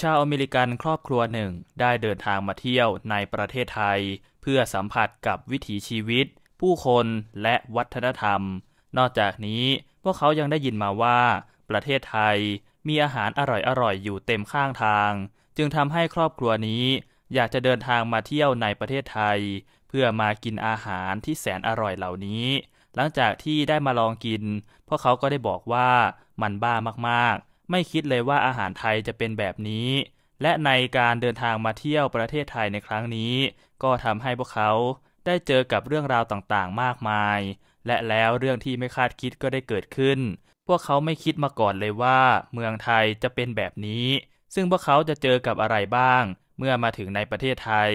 ชาวอเมริกันครอบครัวหนึ่งได้เดินทางมาเที่ยวในประเทศไทย เพื่อสัมผัสกับวิถีชีวิต ผู้คนและวัฒนธรรม นอกจากนี้พวกเขายังได้ยินมาว่าประเทศไทยมีอาหารอร่อยๆอยู่เต็มข้างทาง จึงทำให้ครอบครัวนี้ อยากจะเดินทางมาเที่ยวในประเทศไทย เพื่อมากินอาหารที่แสนอร่อยเหล่านี้ หลังจากที่ได้มาลองกินพวกเขาก็ได้บอกว่ามันบ้ามากๆไม่คิดเลยว่าอาหารไทยจะเป็นแบบนี้ และในการเดินทางมาเที่ยวประเทศไทยในครั้งนี้ ก็ทำให้พวกเขาได้เจอกับเรื่องราวต่างๆ มากมาย และแล้วเรื่องที่ไม่คาดคิดก็ได้เกิดขึ้น พวกเขาไม่คิดมาก่อนเลยว่าเมืองไทยจะเป็นแบบนี้ ซึ่งพวกเขาจะเจอกับอะไรบ้าง เมื่อมาถึงในประเทศไทย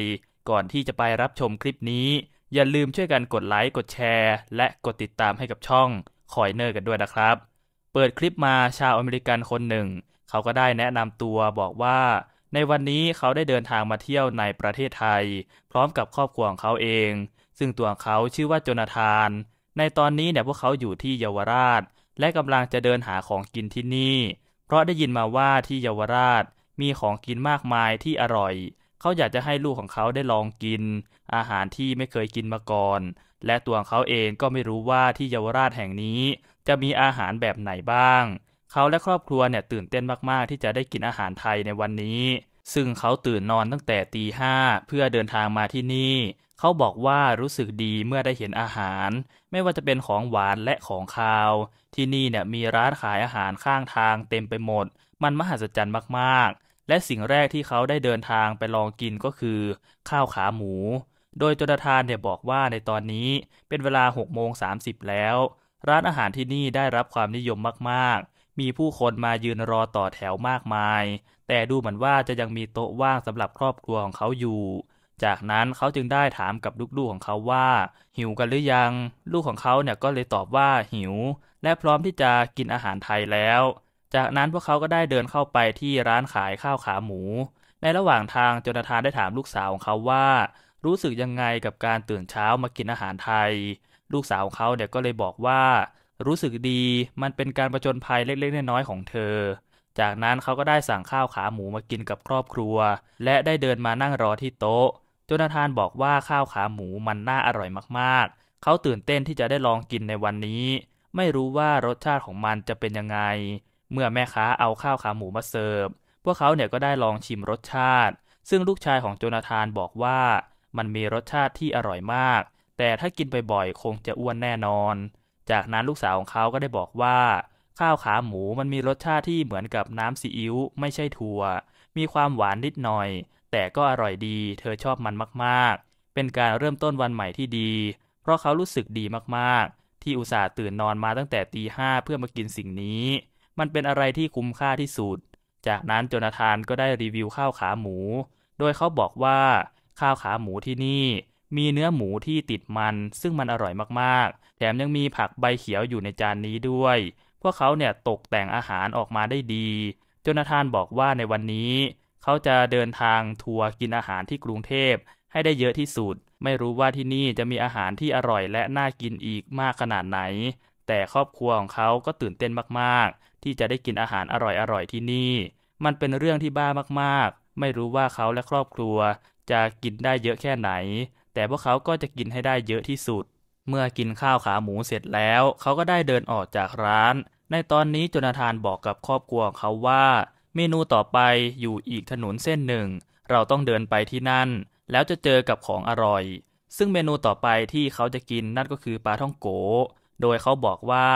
ก่อนที่จะไปรับชมคลิปนี้ อย่าลืมช่วยกันกดไลค์ กดแชร์ และกดติดตามให้กับช่องคอยเนอร์กันด้วยนะครับเปิดคลิปมาชาวอเมริกันคนหนึ่ง เขาก็ได้แนะนำตัวบอกว่า ในวันนี้เขาได้เดินทางมาเที่ยวในประเทศไทย พร้อมกับครอบครัวของเขาเอง ซึ่งตัวเขาชื่อว่าโจนาธาน ในตอนนี้เนี่ยพวกเขาอยู่ที่เยาวราช และกำลังจะเดินหาของกินที่นี่ เพราะได้ยินมาว่าที่เยาวราช มีของกินมากมายที่อร่อย เขาอยากจะให้ลูกของเขาได้ลองกิน อาหารที่ไม่เคยกินมาก่อน และตัวเขาเองก็ไม่รู้ว่าที่เยาวราชแห่งนี้จะมีอาหารแบบไหนบ้าง เขาและครอบครัวเนี่ยตื่นเต้นมากๆ ที่จะได้กินอาหารไทยในวันนี้ ซึ่งเขาตื่นนอนตั้งแต่ตีห้าเพื่อเดินทางมาที่นี่ เขาบอกว่ารู้สึกดีเมื่อได้เห็นอาหาร ไม่ว่าจะเป็นของหวานและของคาว ที่นี่เนี่ยมีร้านขายอาหารข้างทางเต็มไปหมด มันมหัศจรรย์มาก ๆ และสิ่งแรกที่เขาได้เดินทางไปลองกินก็คือ ข้าวขาหมู โดยจดทานเนี่ยบอกว่าในตอนนี้เป็นเวลา6โมง30แล้วร้านอาหารที่นี่ได้รับความนิยมมากๆ มีผู้คนมายืนรอต่อแถวมากมาย แต่ดูเหมือนว่าจะยังมีโต๊ะว่างสำหรับครอบครัวของเขาอยู่ จากนั้นเขาจึงได้ถามกับลูกๆ ของเขาว่า หิวกันหรือยัง ลูกของเขาเนี่ยก็เลยตอบว่าหิว และพร้อมที่จะกินอาหารไทยแล้ว จากนั้นพวกเขาก็ได้เดินเข้าไปที่ร้านขายข้าวขาหมู ในระหว่างทางโจนาธานได้ถามลูกสาวของเขาว่า รู้สึกยังไงกับการตื่นเช้ามากินอาหารไทยลูกสาวเขาเนี่ย ก็เลยบอกว่า รู้สึกดีมันเป็นการประจนภัยเล็กๆน้อยๆของเธอ จากนั้นเขาก็ได้สั่งข้าวขาหมูมากินกับครอบครัว และได้เดินมานั่งรอที่โต๊ะจนาธานบอกว่าข้าวขาหมูมันน่าอร่อยมากๆ เขาตื่นเต้นที่จะได้ลองกินในวันนี้ ไม่รู้ว่ารสชาติของมันจะเป็นยังไง เมื่อแม่ค้าเอาข้าวขาหมูมาเสิร์ฟพวกเขาเนี่ยก็ได้ลองชิมรสชาติ ซึ่งลูกชายของโจนาธานบอกว่ามันมีรสชาติที่อร่อยมากแต่ถ้ากินบ่อยๆ คงจะอ้วนแน่นอน จากนั้นลูกสาวของเขาก็ได้บอกว่า ข้าวขาหมูมันมีรสชาติที่เหมือนกับน้ำซีอิ๊วไม่ใช่ถั่ว มีความหวานนิดหน่อย แต่ก็อร่อยดีเธอชอบมันมากๆ เป็นการเริ่มต้นวันใหม่ที่ดี เพราะเขารู้สึกดีมากๆ ที่อุตส่าห์ตื่นนอนมาตั้งแต่ตีห้าเพื่อมากินสิ่งนี้ มันเป็นอะไรที่คุ้มค่าที่สุด จากนั้นโจนาธานก็ได้รีวิวข้าวขาหมู โดยเขาบอกว่า ข้าวขาหมูที่นี่มีเนื้อหมูที่ติดมันซึ่งมันอร่อยมากๆ แถมยังมีผักใบเขียวอยู่ในจานนี้ด้วย พวกเขาเนี่ยตกแต่งอาหารออกมาได้ดีจนาธานบอกว่าในวันนี้เขาจะเดินทางทัวร์กินอาหารที่กรุงเทพ ให้ได้เยอะที่สุด ไม่รู้ว่าที่นี่จะมีอาหารที่อร่อยและน่ากินอีกมากขนาดไหน แต่ครอบครัวของเขาก็ตื่นเต้นมากๆ ที่จะได้กินอาหารอร่อยๆที่นี่ มันเป็นเรื่องที่บ้ามากๆ ไม่รู้ว่าเขาและครอบครัวจะกินได้เยอะแค่ไหนแต่พวกเขาก็จะกินให้ได้เยอะที่สุด เมื่อกินข้าวขาหมูเสร็จแล้ว เขาก็ได้เดินออกจากร้าน ในตอนนี้โจนาธานบอกกับครอบครัวของเขาว่า เมนูต่อไปอยู่อีกถนนเส้นหนึ่ง เราต้องเดินไปที่นั่น แล้วจะเจอกับของอร่อย ซึ่งเมนูต่อไปที่เขาจะกินนั่นก็คือปลาท่องโกโดยเขาบอกว่า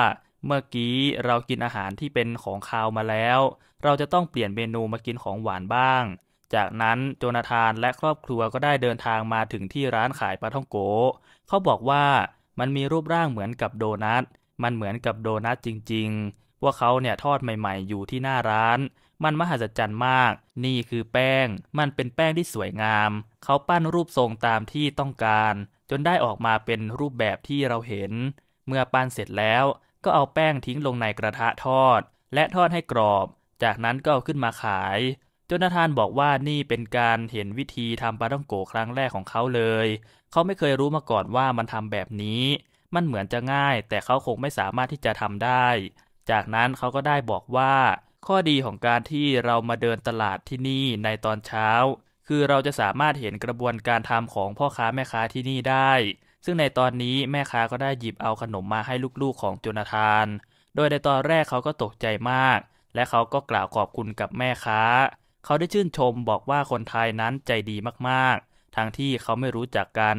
เมื่อกี้เรากินอาหารที่เป็นของคาวมาแล้ว เราจะต้องเปลี่ยนเมนูมากินของหวานบ้างจากนั้นโจนาธานและครอบครัวก็ได้เดินทางมาถึงที่ร้านขายปลาท่องโกเขาบอกว่ามันมีรูปร่างเหมือนกับโดนัท มันเหมือนกับโดนัทจริงๆ ว่าเขาเนี่ยทอดใหม่ๆ อยู่ที่หน้าร้าน มันมหัศจรรย์มาก นี่คือแป้ง มันเป็นแป้งที่สวยงาม เขาปั้นรูปทรงตามที่ต้องการ จนได้ออกมาเป็นรูปแบบที่เราเห็น เมื่อปั้นเสร็จแล้วก็เอาแป้งทิ้งลงในกระทะทอด และทอดให้กรอบ จากนั้นก็เอาขึ้นมาขายจนาธานบอกว่านี่เป็นการเห็นวิธีทำปาต้องโกครั้งแรกของเขาเลย เขาไม่เคยรู้มาก่อนว่ามันทำแบบนี้ มันเหมือนจะง่ายแต่เขาคงไม่สามารถที่จะทำได้ จากนั้นเขาก็ได้บอกว่า ข้อดีของการที่เรามาเดินตลาดที่นี่ในตอนเช้า คือเราจะสามารถเห็นกระบวนการทำของพ่อค้าแม่ค้าที่นี่ได้ ซึ่งในตอนนี้แม่ค้าก็ได้หยิบเอาขนมมาให้ลูกๆ ของจนาธาน โดยในตอนแรกเขาก็ตกใจมาก และเขาก็กล่าวขอบคุณกับแม่ค้าเขาได้ชื่นชมบอกว่าคนไทยนั้นใจดีมากๆ ทั้งที่เขาไม่รู้จักกัน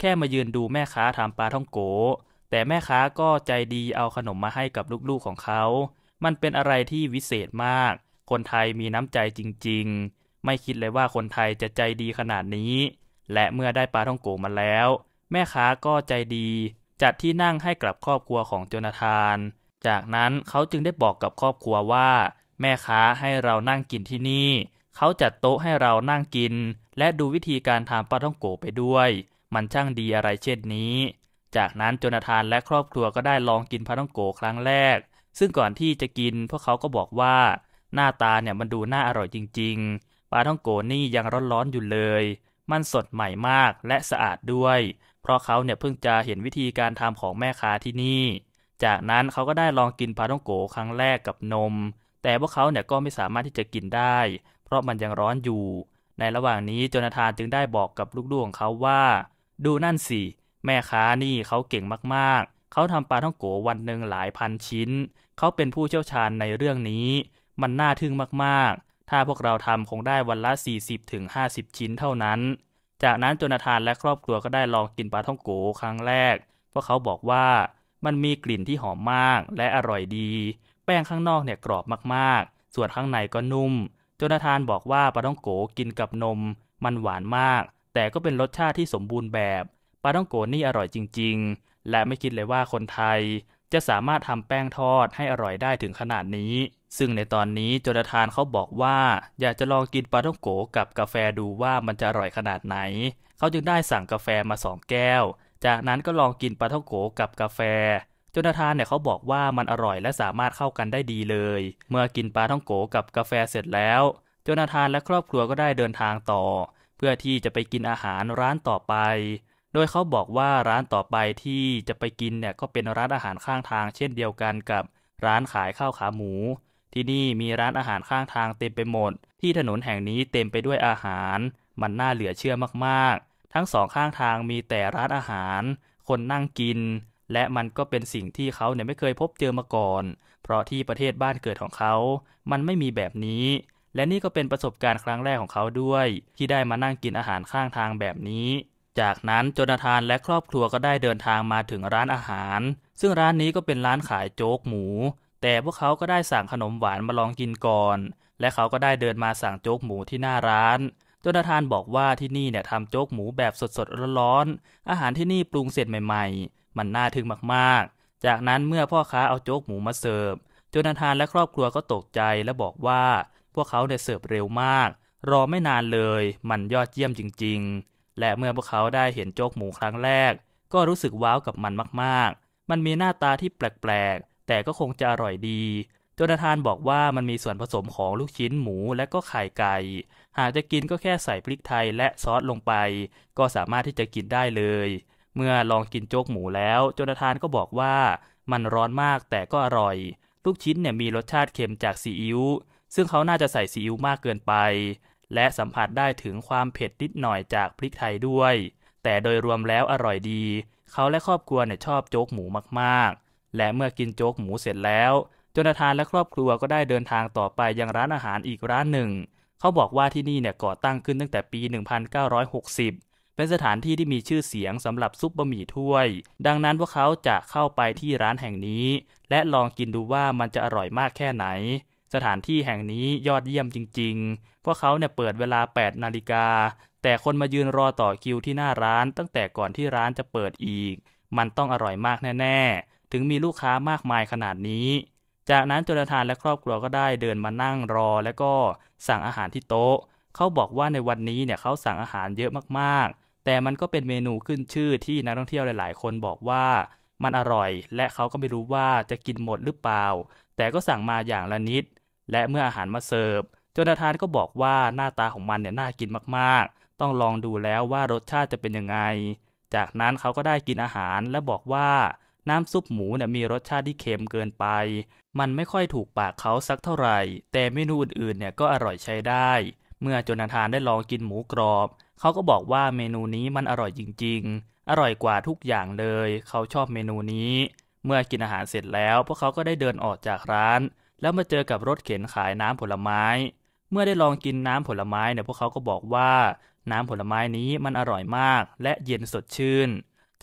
แค่มายืนดูแม่ค้าทำปลาท่องโกแต่แม่ค้าก็ใจดีเอาขนมมาให้กับลูกๆของเขา มันเป็นอะไรที่วิเศษมาก คนไทยมีน้ำใจจริงๆ ไม่คิดเลยว่าคนไทยจะใจดีขนาดนี้ และเมื่อได้ปลาท่องโกมาแล้ว แม่ค้าก็ใจดี จัดที่นั่งให้กับครอบครัวของโจนาธาน จากนั้นเขาจึงได้บอกกับครอบครัวว่าแม่ค้าให้เรานั่งกินที่นี่ เขาจัดโต๊ะให้เรานั่งกิน และดูวิธีการทำปลาท่องโกไปด้วย มันช่างดีอะไรเช่นนี้ จากนั้นโจนาธานและครอบครัวก็ได้ลองกินปลาท่องโกครั้งแรก ซึ่งก่อนที่จะกินพวกเขาก็บอกว่า หน้าตาเนี่ยมันดูน่าอร่อยจริง ๆ ปลาท่องโกนี่ยังร้อนๆอยู่เลย มันสดใหม่มากและสะอาดด้วย เพราะเขาเนี่ยเพิ่งจะเห็นวิธีการทำของแม่ค้าที่นี่ จากนั้นเขาก็ได้ลองกินปลาท่องโกครั้งแรกกับนมแต่พวกเขาเนี่ยก็ไม่สามารถที่จะกินได้ เพราะมันยังร้อนอยู่ ในระหว่างนี้โจนาธานจึงได้บอกกับลูกๆของเขาว่า ดูนั่นสิ แม่ค้านี่เขาเก่งมากๆ เขาทำปลาท่องโกวันหนึ่งหลายพันชิ้น เขาเป็นผู้เชี่ยวชาญในเรื่องนี้ มันน่าทึ่งมากๆ ถ้าพวกเราทำคงได้วันละ 40-50ถึงชิ้นเท่านั้น จากนั้นโจนาธานและครอบครัวก็ได้ลองกินปลาท่องโกครั้งแรกพวกเขาบอกว่ามันมีกลิ่นที่หอมมากและอร่อยดีแป้งข้างนอกเนี่ยกรอบมากๆ ส่วนข้างในก็นุ่มจนาานบอกว่าปลาต้องโกกินกับนมมันหวานมาก แต่ก็เป็นรสชาติที่สมบูรณ์แบบปลาต้องโกนี่อร่อยจริง ๆ และไม่คิดเลยว่าคนไทย จะสามารถทำแป้งทอดให้อร่อยได้ถึงขนาดนี้ ซึ่งในตอนนี้จนาานเขาบอกว่า อยากจะลองกินปลาต้องโกกับกาแฟดูว่ามันจะอร่อยขนาดไหน เขาจึงได้สั่งกาแฟมาสองแก้ว จากนั้นก็ลองกินปลาท่องโกกับกาแฟจนทานเนี่ยเขาบอกว่ามันอร่อยและสามารถเข้ากันได้ดีเลย เมื่อกินปลาท่องโกกับกาแฟเสร็จแล้วจนทานและครอบครัวก็ได้เดินทางต่อ เพื่อที่จะไปกินอาหารร้านต่อไป โดยเขาบอกว่าร้านต่อไปที่จะไปกินเนี่ยก็เป็นร้านอาหารข้างทาง เช่นเดียวกันกับ ร้านขายข้าวขาหมู ที่นี่มีร้านอาหารข้างทางเต็มไปหมด ที่ถนนแห่งนี้เต็มไปด้วยอาหาร มันน่าเหลือเชื่อมากๆ ทั้งสองข้างทางมีแต่ร้านอาหาร คนนั่งกินและมันก็เป็นสิ่งที่เขาเนี่ยไม่เคยพบเจอมาก่อน เพราะที่ประเทศบ้านเกิดของเขา มันไม่มีแบบนี้ และนี่ก็เป็นประสบการณ์ครั้งแรกของเขาด้วย ที่ได้มานั่งกินอาหารข้างทางแบบนี้ จากนั้นโจนาธานและครอบครัวก็ได้เดินทางมาถึงร้านอาหาร ซึ่งร้านนี้ก็เป็นร้านขายโจ๊กหมู แต่พวกเขาก็ได้สั่งขนมหวานมาลองกินก่อน และเขาก็ได้เดินมาสั่งโจ๊กหมูที่หน้าร้าน โจนาธานบอกว่าที่นี่เนี่ยทำโจ๊กหมูแบบสดๆร้อนๆ อาหารที่นี่ปรุงเสร็จใหม่ๆมันน่าทึ่งมากๆ จากนั้นเมื่อพ่อค้าเอาโจ๊กหมูมาเสิร์ฟโจนาธานและครอบครัวก็ตกใจและบอกว่า พวกเขาเนี่ยเสิร์ฟเร็วมาก รอไม่นานเลย มันยอดเยี่ยมจริงๆ และเมื่อพวกเขาได้เห็นโจ๊กหมูครั้งแรก ก็รู้สึกว้าวกับมันมากๆ มันมีหน้าตาที่แปลกๆ แต่ก็คงจะอร่อยดีจนาธานบอกว่ามันมีส่วนผสมของลูกชิ้นหมูและก็ไข่ไก่ หากจะกินก็แค่ใส่พริกไทยและซอสลงไป ก็สามารถที่จะกินได้เลยเมื่อลองกินโจ๊กหมูแล้ว โจนาธานก็บอกว่ามันร้อนมากแต่ก็อร่อยลูกชิ้นเนี่ยมีรสชาติเค็มจากซีอิ๊ว ซึ่งเขาน่าจะใส่ซีอิ๊วมากเกินไป และสัมผัสได้ถึงความเผ็ดนิดหน่อยจากพริกไทยด้วย แต่โดยรวมแล้วอร่อยดี เขาและครอบครัวเนี่ยชอบโจ๊กหมูมากๆ และเมื่อกินโจ๊กหมูเสร็จแล้วจนาธานและครอบครัวก็ได้เดินทางต่อไปยังร้านอาหารอีกร้านหนึ่ง เขาบอกว่าที่นี่เนี่ยก่อตั้งขึ้นตั้งแต่ปี 1960เป็นสถานที่ที่มีชื่อเสียงสำหรับซุปบะหมี่ถ้วย ดังนั้นพวกเขาจะเข้าไปที่ร้านแห่งนี้ และลองกินดูว่ามันจะอร่อยมากแค่ไหน สถานที่แห่งนี้ยอดเยี่ยมจริงๆ พวกเขาเนี่ยเปิดเวลา 8 นาฬิกา แต่คนมายืนรอต่อคิวที่หน้าร้าน ตั้งแต่ก่อนที่ร้านจะเปิดอีก มันต้องอร่อยมากแน่ๆ ถึงมีลูกค้ามากมายขนาดนี้ จากนั้นจนาานและครอบครัวก็ได้เดินมานั่งรอและก็สั่งอาหารที่โต๊ะ เขาบอกว่าในวันนี้เนี่ยเขาสั่งอาหารเยอะมากแต่มันก็เป็นเมนูขึ้นชื่อที่นักท่องเที่ยวหลายๆ คนบอกว่ามันอร่อย และเขาก็ไม่รู้ว่าจะกินหมดหรือเปล่า แต่ก็สั่งมาอย่างละนิด และเมื่ออาหารมาเสิร์ฟจนาธานก็บอกว่าหน้าตาของมันเนี่ยน่ากินมากๆ ต้องลองดูแล้วว่ารสชาติจะเป็นยังไง จากนั้นเขาก็ได้กินอาหารและบอกว่าน้ำซุปหมูเนี่ยมีรสชาติที่เค็มเกินไป มันไม่ค่อยถูกปากเขาสักเท่าไหร่ แต่เมนูอื่น ๆ เนี่ยก็อร่อยใช้ได้เมื่อจนาธานได้ลองกินหมูกรอบ เขาก็บอกว่าเมนูนี้มันอร่อยจริงๆ อร่อยกว่าทุกอย่างเลย เขาชอบเมนูนี้ เมื่อกินอาหารเสร็จแล้ว พวกเขาก็ได้เดินออกจากร้าน แล้วมาเจอกับรถเข็นขายน้ำผลไม้ เมื่อได้ลองกินน้ำผลไม้เนี่ยพวกเขาก็บอกว่า น้ำผลไม้นี้มันอร่อยมาก และเย็นสดชื่น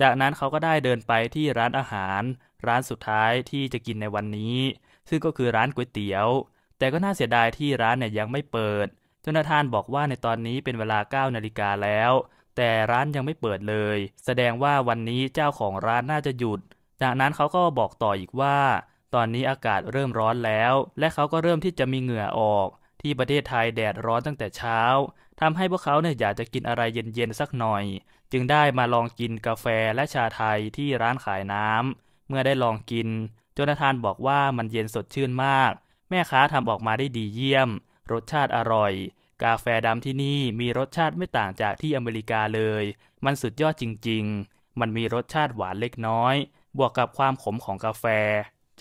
จากนั้นเขาก็ได้เดินไปที่ร้านอาหาร ร้านสุดท้ายที่จะกินในวันนี้ ซึ่งก็คือร้านก๋วยเตี๋ยว แต่ก็น่าเสียดายที่ร้านเนี่ยยังไม่เปิดจนาธานบอกว่าในตอนนี้เป็นเวลา9นาฬิกาแล้ว แต่ร้านยังไม่เปิดเลย แสดงว่าวันนี้เจ้าของร้านน่าจะหยุด จากนั้นเขาก็บอกต่ออีกว่า ตอนนี้อากาศเริ่มร้อนแล้ว และเขาก็เริ่มที่จะมีเหงื่อออก ที่ประเทศไทยแดดร้อนตั้งแต่เช้า ทำให้พวกเขาเนี่ยอยากจะกินอะไรเย็นๆสักหน่อย จึงได้มาลองกินกาแฟและชาไทยที่ร้านขายน้ำ เมื่อได้ลองกินจนาธานบอกว่ามันเย็นสดชื่นมาก แม่ค้าทำออกมาได้ดีเยี่ยมรสชาติอร่อย กาแฟดำที่นี่มีรสชาติไม่ต่างจากที่อเมริกาเลย มันสุดยอดจริงๆ มันมีรสชาติหวานเล็กน้อย บวกกับความขมของกาแฟ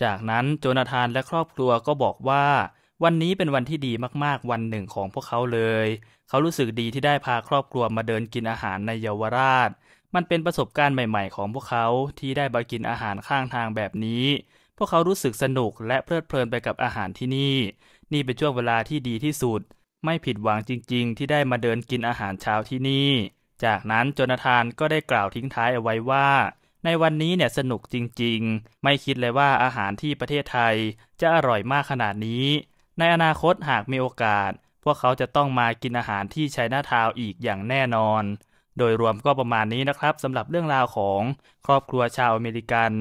จากนั้นโจนาธานและครอบครัวก็บอกว่า วันนี้เป็นวันที่ดีมากๆ วันหนึ่งของพวกเขาเลย เขารู้สึกดีที่ได้พาครอบครัวมาเดินกินอาหารในเยาวราช มันเป็นประสบการณ์ใหม่ๆ ของพวกเขาที่ได้มากินอาหารข้างทางแบบนี้ พวกเขารู้สึกสนุกและเพลิดเพลินไปกับอาหารที่นี่นี่เป็นช่วงเวลาที่ดีที่สุดไม่ผิดหวังจริงๆที่ได้มาเดินกินอาหารเช้าที่นี่ จากนั้นโจนาธานก็ได้กล่าวทิ้งท้ายเอาไว้ว่า ในวันนี้เนี่ยสนุกจริงๆไม่คิดเลยว่าอาหารที่ประเทศไทยจะอร่อยมากขนาดนี้ ในอนาคตหากมีโอกาส พวกเขาจะต้องมากินอาหารที่ชัยนาทาวอีกอย่างแน่นอน โดยรวมก็ประมาณนี้นะครับสำหรับเรื่องราวของครอบครัวชาวอเมริกัน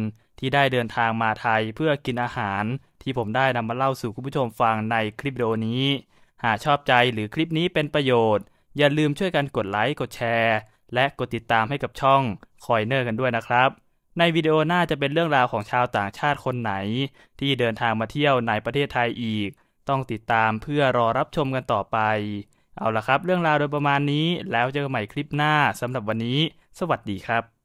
ที่ได้เดินทางมาไทยเพื่อกินอาหาร ที่ผมได้นำมาเล่าสู่คุณผู้ชมฟังในคลิปวิดีโอนี้ หากชอบใจหรือคลิปนี้เป็นประโยชน์ อย่าลืมช่วยกันกดไลค์กดแชร์และกดติดตามให้กับช่องคอยเนอร์กันด้วยนะครับ ในวิดีโอหน้าจะเป็นเรื่องราวของชาวต่างชาติคนไหน ที่เดินทางมาเที่ยวในประเทศไทยอีก ต้องติดตามเพื่อรอรับชมกันต่อไป เอาละครับเรื่องราวโดยประมาณนี้แล้วเจอกันใหม่คลิปหน้าสำหรับวันนี้ สวัสดีครับ